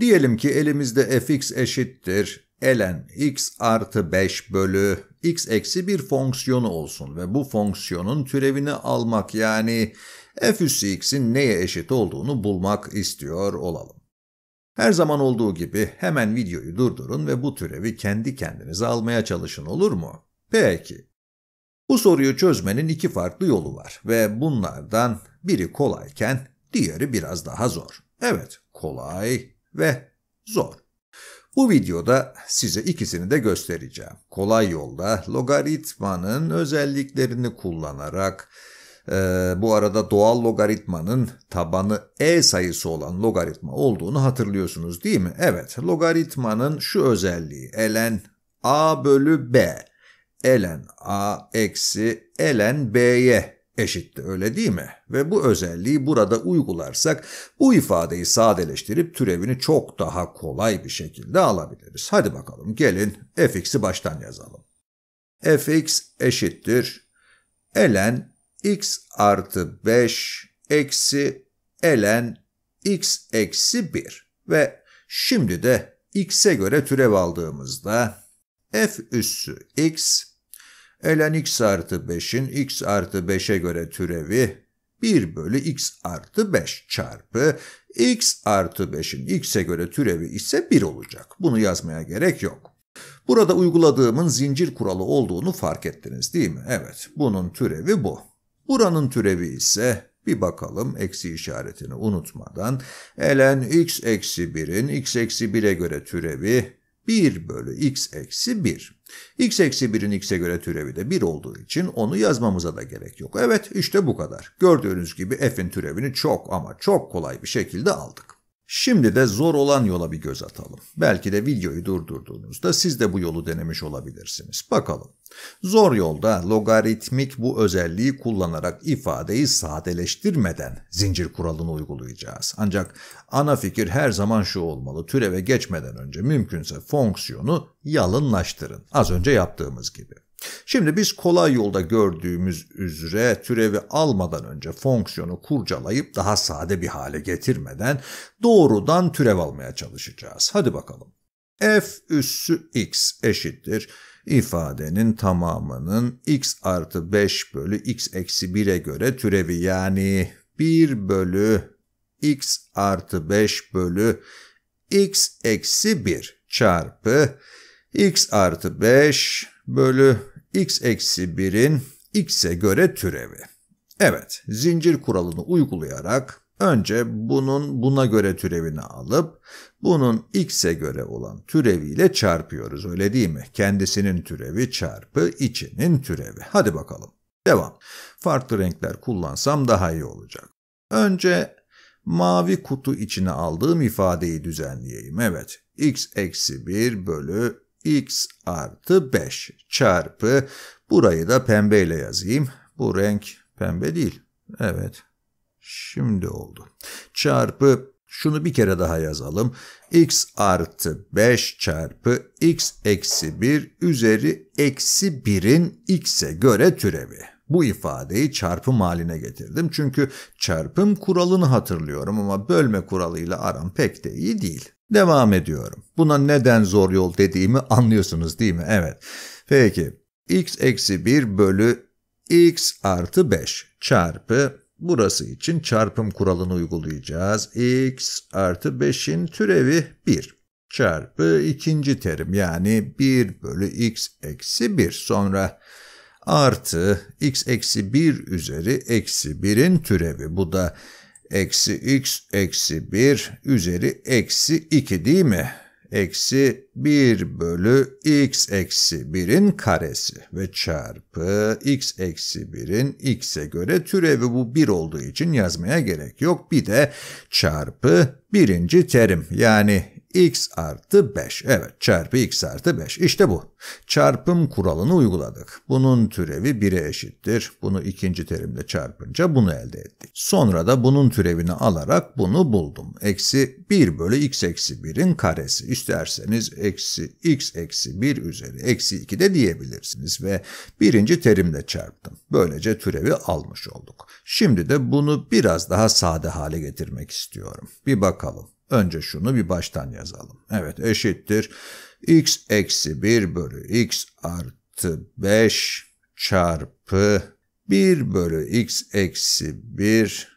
Diyelim ki elimizde fx eşittir ln x artı 5 bölü x eksi bir fonksiyonu olsun ve bu fonksiyonun türevini almak yani f üssü x'in neye eşit olduğunu bulmak istiyor olalım. Her zaman olduğu gibi hemen videoyu durdurun ve bu türevi kendi kendinize almaya çalışın olur mu? Peki. Bu soruyu çözmenin iki farklı yolu var ve bunlardan biri kolayken diğeri biraz daha zor. Evet, kolay ve zor. Bu videoda size ikisini de göstereceğim. Kolay yolda logaritmanın özelliklerini kullanarak e, bu arada doğal logaritmanın tabanı e sayısı olan logaritma olduğunu hatırlıyorsunuz değil mi? Evet logaritmanın şu özelliği ln a bölü b ln a eksi ln b'ye eşitti öyle değil mi? Ve bu özelliği burada uygularsak bu ifadeyi sadeleştirip türevini çok daha kolay bir şekilde alabiliriz. Hadi bakalım gelin fx'i baştan yazalım. fx eşittir ln x artı 5 eksi ln x eksi 1 ve şimdi de x'e göre türev aldığımızda f üssü x ln x artı 5'in x artı 5'e göre türevi 1 bölü x artı 5 çarpı x artı 5'in x'e göre türevi ise 1 olacak. Bunu yazmaya gerek yok. Burada uyguladığımın zincir kuralı olduğunu fark ettiniz değil mi? Evet, bunun türevi bu. Buranın türevi ise bir bakalım eksi işaretini unutmadan ln x eksi 1'in x eksi 1'e göre türevi 1 bölü x eksi 1. x eksi 1'in x'e göre türevi de 1 olduğu için onu yazmamıza da gerek yok. Evet işte bu kadar. Gördüğünüz gibi f'in türevini çok ama çok kolay bir şekilde aldık. Şimdi de zor olan yola bir göz atalım. Belki de videoyu durdurduğunuzda siz de bu yolu denemiş olabilirsiniz. Bakalım. Zor yolda logaritmik bu özelliği kullanarak ifadeyi sadeleştirmeden zincir kuralını uygulayacağız. Ancak ana fikir her zaman şu olmalı. Türeve geçmeden önce mümkünse fonksiyonu yalınlaştırın. Az önce yaptığımız gibi. Şimdi biz kolay yolda gördüğümüz üzere türevi almadan önce fonksiyonu kurcalayıp daha sade bir hale getirmeden doğrudan türev almaya çalışacağız. Hadi bakalım. f üssü x eşittir ifadenin tamamının x artı 5 bölü x eksi 1'e göre türevi yani 1 bölü x artı 5 bölü x eksi 1 çarpı x artı 5 bölü x eksi 1'in x'e göre türevi. Evet, zincir kuralını uygulayarak Önce bunun buna göre türevini alıp bunun x'e göre olan türeviyle çarpıyoruz öyle değil mi? Kendisinin türevi çarpı içinin türevi. Hadi bakalım. Devam. Farklı renkler kullansam daha iyi olacak. Önce mavi kutu içine aldığım ifadeyi düzenleyeyim. Evet. x eksi 1 bölü x artı 5 çarpı burayı da pembeyle yazayım. Bu renk pembe değil. Evet Şimdi oldu. Çarpı şunu bir kere daha yazalım. x artı 5 çarpı x eksi 1 üzeri eksi 1'in x'e göre türevi. Bu ifadeyi çarpım haline getirdim çünkü çarpım kuralını hatırlıyorum ama bölme kuralıyla aram pek de iyi değil. Devam ediyorum. Buna neden zor yol dediğimi anlıyorsunuz değil mi? Evet. Peki x eksi 1 bölü x artı 5 çarpı Burası için çarpım kuralını uygulayacağız. x artı 5'in türevi 1 çarpı ikinci terim yani 1 bölü x eksi 1 sonra artı x eksi 1 üzeri eksi 1'in türevi bu da eksi x eksi 1 üzeri eksi 2 değil mi? eksi 1 bölü x eksi 1'in karesi ve çarpı x eksi 1'in x'e göre türevi bu 1 olduğu için yazmaya gerek yok. Bir de çarpı birinci terim yani x artı 5. Evet çarpı x artı 5. İşte bu. Çarpım kuralını uyguladık. Bunun türevi 1'e eşittir. Bunu ikinci terimle çarpınca bunu elde ettik. Sonra da bunun türevini alarak bunu buldum. Eksi 1 bölü x eksi 1'in karesi. İsterseniz eksi x eksi 1 üzeri eksi 2 de diyebilirsiniz ve birinci terimle çarptım. Böylece türevi almış olduk. Şimdi de bunu biraz daha sade hale getirmek istiyorum. Bir bakalım. Önce şunu bir baştan yazalım. Evet eşittir. x eksi 1 bölü x artı 5 çarpı 1 bölü x eksi 1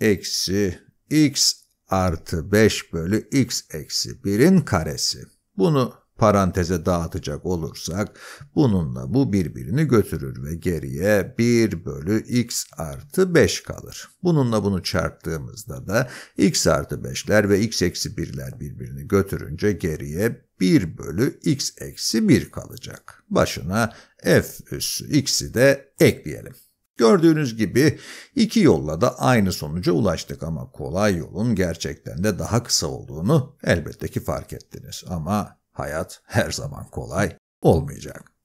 eksi x artı 5 bölü x eksi 1'in karesi. Bunu paranteze dağıtacak olursak bununla bu birbirini götürür ve geriye 1 bölü x artı 5 kalır. Bununla bunu çarptığımızda da x artı 5'ler ve x eksi 1'ler birbirini götürünce geriye 1 bölü x eksi 1 kalacak. Başına f üssü x'i de ekleyelim. Gördüğünüz gibi iki yolla da aynı sonuca ulaştık ama kolay yolun gerçekten de daha kısa olduğunu elbette ki fark ettiniz. Ama Hayat her zaman kolay olmayacak.